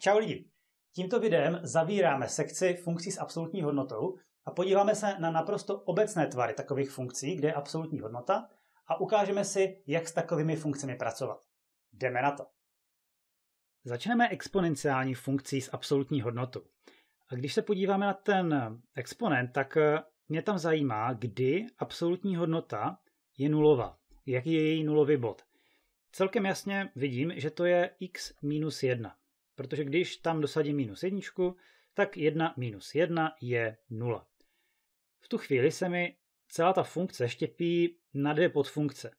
Čau lidi! Tímto videem zavíráme sekci funkcí s absolutní hodnotou a podíváme se na naprosto obecné tvary takových funkcí, kde je absolutní hodnota a ukážeme si, jak s takovými funkcemi pracovat. Jdeme na to. Začneme exponenciální funkcí s absolutní hodnotou. A když se podíváme na ten exponent, tak eh, mě tam zajímá, kdy absolutní hodnota je nulová. Jaký je její nulový bod? Celkem jasně vidím, že to je x minus 1 protože když tam dosadím minus jedničku, tak 1 minus 1 je 0. V tu chvíli se mi celá ta funkce štěpí na dvě podfunkce.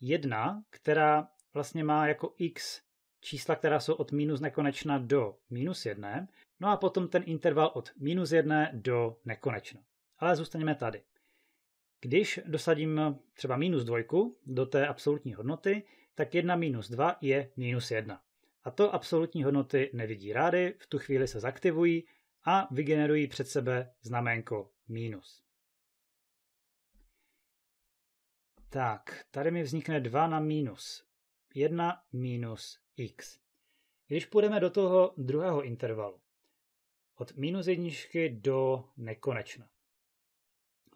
Jedna, která vlastně má jako x čísla, která jsou od minus nekonečna do minus 1, no a potom ten interval od minus 1 do nekonečna. Ale zůstaneme tady. Když dosadím třeba minus dvojku do té absolutní hodnoty, tak 1 minus 2 je minus 1 a to absolutní hodnoty nevidí rády, v tu chvíli se zaktivují a vygenerují před sebe znaménko minus. Tak, tady mi vznikne 2 na minus. 1 minus x. Když půjdeme do toho druhého intervalu, od minus jedničky do nekonečna.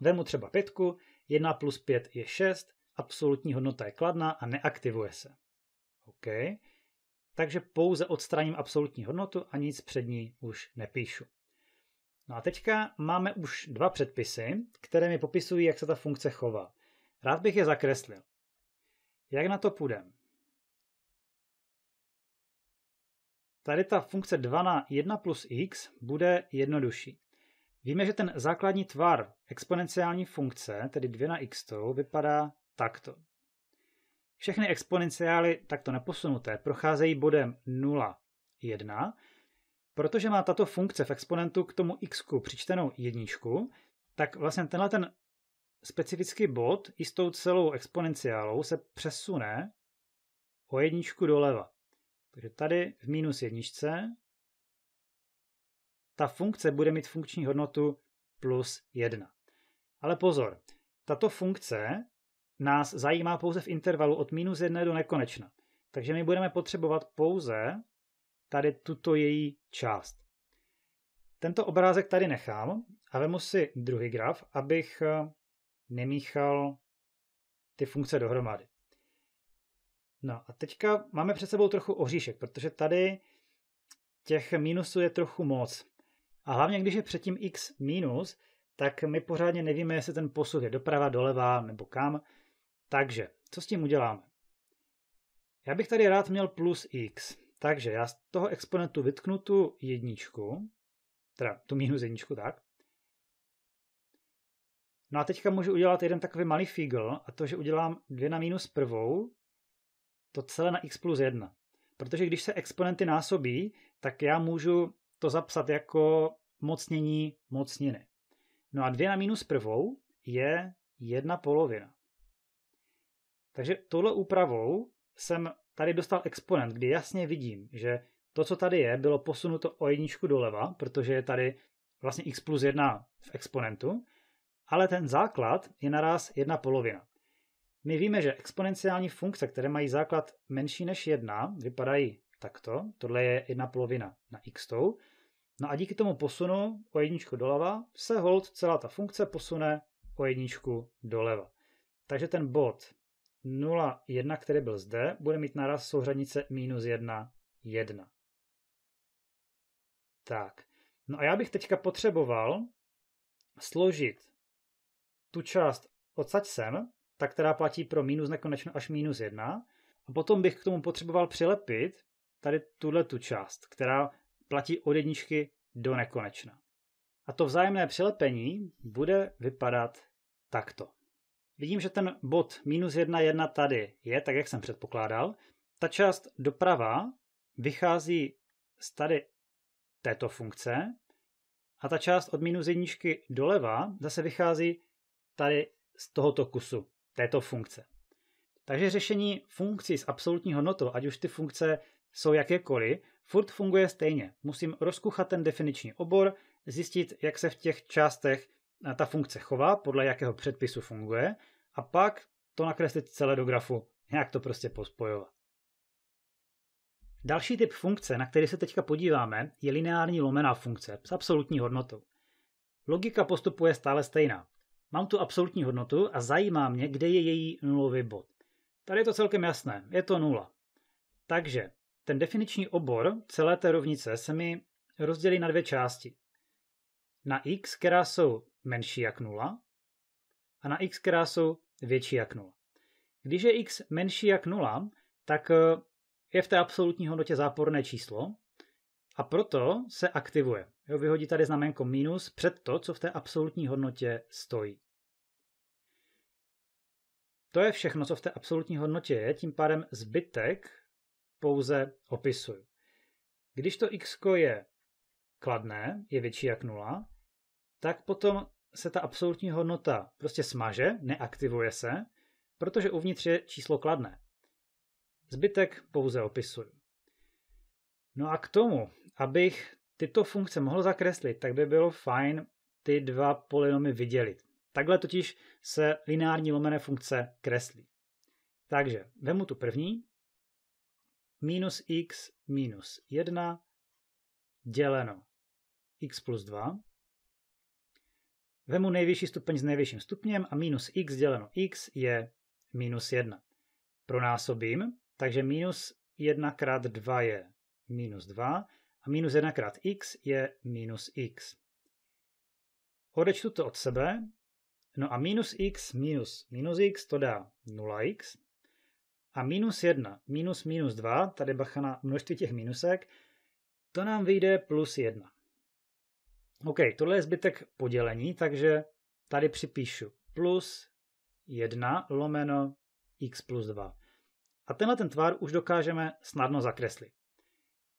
Vemu třeba pětku, 1 plus 5 je 6, absolutní hodnota je kladná a neaktivuje se. OK takže pouze odstraním absolutní hodnotu a nic před ní už nepíšu. No a teďka máme už dva předpisy, které mi popisují, jak se ta funkce chová. Rád bych je zakreslil. Jak na to půjdem? Tady ta funkce 2 na 1 plus x bude jednodušší. Víme, že ten základní tvar exponenciální funkce, tedy 2 na x, vypadá takto. Všechny exponenciály takto neposunuté procházejí bodem 0, 1, protože má tato funkce v exponentu k tomu x přičtenou jedničku, tak vlastně tenhle ten specifický bod i s tou celou exponenciálou se přesune o jedničku doleva. Takže tady v minus jedničce ta funkce bude mít funkční hodnotu plus 1. Ale pozor, tato funkce nás zajímá pouze v intervalu od minus jedné do nekonečna. Takže my budeme potřebovat pouze tady tuto její část. Tento obrázek tady nechám a vemu si druhý graf, abych eh, nemíchal ty funkce dohromady. No a teďka máme před sebou trochu oříšek, protože tady těch minusů je trochu moc. A hlavně, když je předtím x minus, tak my pořádně nevíme, jestli ten posuv je doprava, doleva nebo kam. Takže, co s tím uděláme? Já bych tady rád měl plus x, takže já z toho exponentu vytknu tu jedničku, teda tu minus jedničku, tak. No a teďka můžu udělat jeden takový malý figl, a to, že udělám 2 na minus prvou, to celé na x plus 1. Protože když se exponenty násobí, tak já můžu to zapsat jako mocnění mocniny. No a 2 na minus prvou je jedna polovina. Takže touhle úpravou jsem tady dostal exponent, kdy jasně vidím, že to, co tady je, bylo posunuto o jedničku doleva, protože je tady vlastně x plus 1 v exponentu, ale ten základ je naraz jedna polovina. My víme, že exponenciální funkce, které mají základ menší než 1, vypadají takto. Tohle je jedna polovina na x tou. No a díky tomu posunu o jedničku doleva se hold celá ta funkce posune o jedničku doleva. Takže ten bod 0, 1, který byl zde, bude mít naraz souřadnice minus 1, 1. Tak, no a já bych teďka potřeboval složit tu část odsaď sem, ta, která platí pro minus nekonečno až minus 1, a potom bych k tomu potřeboval přilepit tady tuhle tu část, která platí od jedničky do nekonečna. A to vzájemné přilepení bude vypadat takto. Vidím, že ten bod minus 1 tady je, tak jak jsem předpokládal. Ta část doprava vychází z tady této funkce a ta část od minus jedničky doleva zase vychází tady z tohoto kusu, této funkce. Takže řešení funkcí s absolutní hodnotou, ať už ty funkce jsou jakékoliv, furt funguje stejně. Musím rozkuchat ten definiční obor, zjistit, jak se v těch částech ta funkce chová, podle jakého předpisu funguje a pak to nakreslit celé do grafu, nějak to prostě pospojovat. Další typ funkce, na který se teďka podíváme, je lineární lomená funkce s absolutní hodnotou. Logika postupu je stále stejná. Mám tu absolutní hodnotu a zajímá mě, kde je její nulový bod. Tady je to celkem jasné, je to nula. Takže ten definiční obor celé té rovnice se mi rozdělí na dvě části. Na x, která jsou menší jak nula, a na x krásu větší jak 0. Když je x menší jak 0, tak eh, je v té absolutní hodnotě záporné číslo a proto se aktivuje. Jo, vyhodí tady znamenko minus před to, co v té absolutní hodnotě stojí. To je všechno, co v té absolutní hodnotě je, tím pádem zbytek pouze opisuju. Když to x je kladné, je větší jak 0, tak potom se ta absolutní hodnota prostě smaže, neaktivuje se, protože uvnitř je číslo kladné. Zbytek pouze opisuju. No a k tomu, abych tyto funkce mohl zakreslit, tak by bylo fajn ty dva polynomy vydělit. Takhle totiž se lineární lomené funkce kreslí. Takže vemu tu první, minus x minus 1 děleno x plus 2 Vemu nejvyšší stupeň s nejvyšším stupněm a minus x děleno x je minus 1. Pronásobím, takže minus 1 krát 2 je minus 2 a minus 1 krát x je minus x. Odečtu to od sebe, no a minus x minus minus x to dá 0x a minus 1 minus minus 2, tady bacha na množství těch minusek, to nám vyjde plus 1. OK, tohle je zbytek podělení, takže tady připíšu plus 1 lomeno x plus 2. A tenhle ten tvar už dokážeme snadno zakreslit.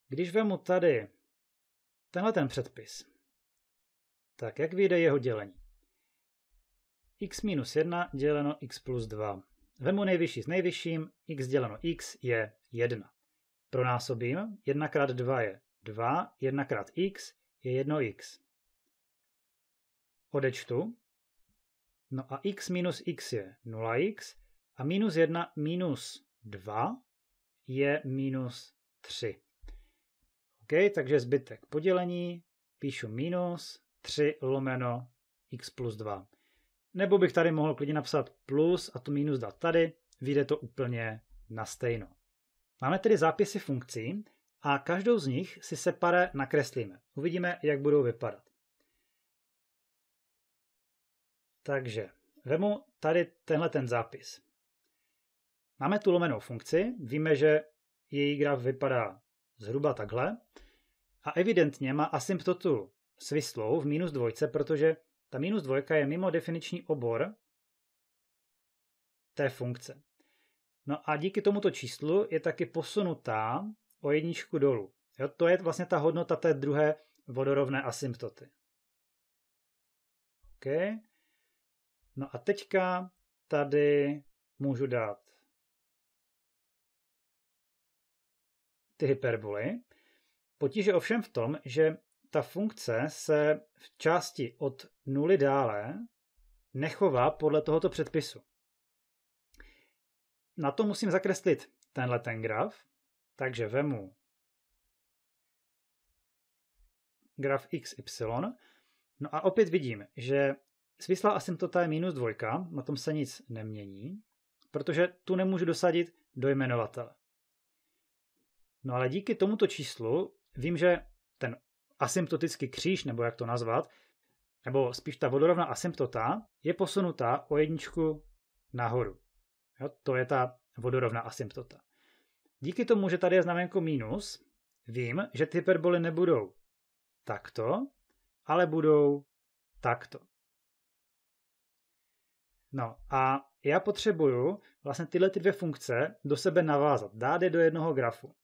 Když vemu tady tenhle ten předpis, tak jak vyjde jeho dělení? x minus 1 děleno x plus 2. Vemu nejvyšší s nejvyšším, x děleno x je 1. Pronásobím, 1 krát 2 je 2, 1 krát x je 1x odečtu. No a x minus x je 0x a minus 1 minus 2 je minus 3. OK, takže zbytek podělení, píšu minus 3 lomeno x plus 2. Nebo bych tady mohl klidně napsat plus a to minus dát tady, vyjde to úplně na stejno. Máme tedy zápisy funkcí a každou z nich si separe nakreslíme. Uvidíme, jak budou vypadat. Takže vemu tady tenhle ten zápis. Máme tu lomenou funkci, víme, že její graf vypadá zhruba takhle a evidentně má asymptotu svislou v minus dvojce, protože ta minus dvojka je mimo definiční obor té funkce. No a díky tomuto číslu je taky posunutá o jedničku dolů. Jo, to je vlastně ta hodnota té druhé vodorovné asymptoty. Okay. No a teďka tady můžu dát ty hyperboly. Potíže je ovšem v tom, že ta funkce se v části od nuly dále nechová podle tohoto předpisu. Na to musím zakreslit tenhle ten graf, takže vemu graf x y. No a opět vidím, že Svislá asymptota je minus dvojka, na tom se nic nemění, protože tu nemůžu dosadit do jmenovatele. No ale díky tomuto číslu vím, že ten asymptotický kříž, nebo jak to nazvat, nebo spíš ta vodorovná asymptota, je posunutá o jedničku nahoru. Jo, to je ta vodorovná asymptota. Díky tomu, že tady je znamenko minus, vím, že ty hyperboly nebudou takto, ale budou takto. No a já potřebuju vlastně tyhle ty dvě funkce do sebe navázat, dát je do jednoho grafu.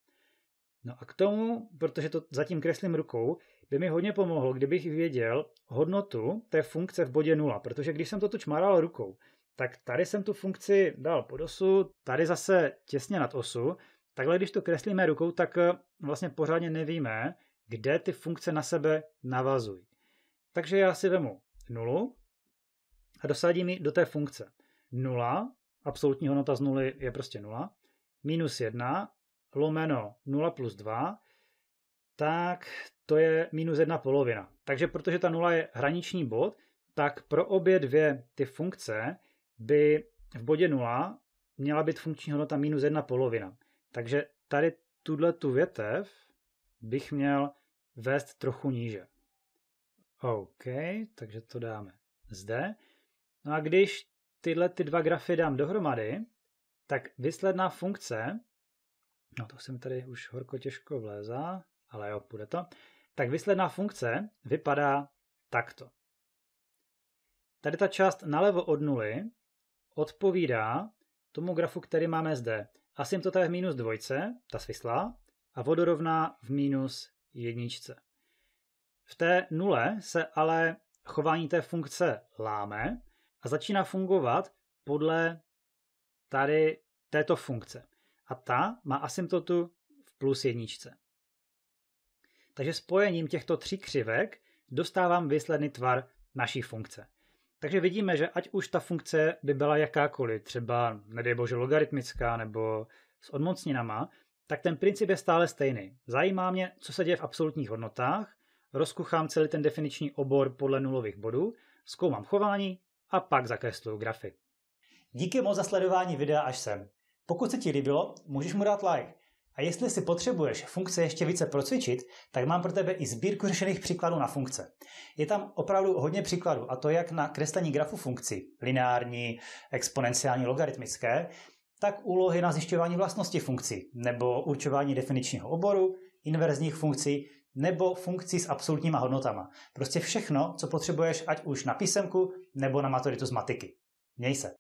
No a k tomu, protože to zatím kreslím rukou, by mi hodně pomohlo, kdybych věděl hodnotu té funkce v bodě 0, protože když jsem to tu čmaral rukou, tak tady jsem tu funkci dal pod osu, tady zase těsně nad osu, takhle když to kreslíme rukou, tak eh, vlastně pořádně nevíme, kde ty funkce na sebe navazují. Takže já si vemu nulu a dosadí mi do té funkce. 0, absolutní hodnota z nuly je prostě 0, minus 1, lomeno 0 plus 2, tak to je minus 1 polovina. Takže protože ta 0 je hraniční bod, tak pro obě dvě ty funkce by v bodě 0 měla být funkční hodnota minus 1 polovina. Takže tady tuhle tu větev bych měl vést trochu níže. OK, takže to dáme zde. No a když tyhle ty dva grafy dám dohromady, tak výsledná funkce, no to jsem tady už horko těžko vlézá, ale jo, půjde to, tak výsledná funkce vypadá takto. Tady ta část nalevo od nuly odpovídá tomu grafu, který máme zde. Asymptota je v minus dvojce, ta svislá, a vodorovná v minus jedničce. V té nule se ale chování té funkce láme, a začíná fungovat podle tady této funkce. A ta má asymptotu v plus jedničce. Takže spojením těchto tří křivek dostávám výsledný tvar naší funkce. Takže vidíme, že ať už ta funkce by byla jakákoliv, třeba nedej bože logaritmická nebo s odmocninama, tak ten princip je stále stejný. Zajímá mě, co se děje v absolutních hodnotách, rozkuchám celý ten definiční obor podle nulových bodů, zkoumám chování a pak zakresluju grafy. Díky moc za sledování videa až sem. Pokud se ti líbilo, můžeš mu dát like. A jestli si potřebuješ funkce ještě více procvičit, tak mám pro tebe i sbírku řešených příkladů na funkce. Je tam opravdu hodně příkladů, a to jak na kreslení grafu funkcí, lineární, exponenciální, logaritmické, tak úlohy na zjišťování vlastnosti funkcí nebo určování definičního oboru, inverzních funkcí nebo funkcí s absolutníma hodnotama. Prostě všechno, co potřebuješ, ať už na písemku nebo na maturitu z matiky. Měj se.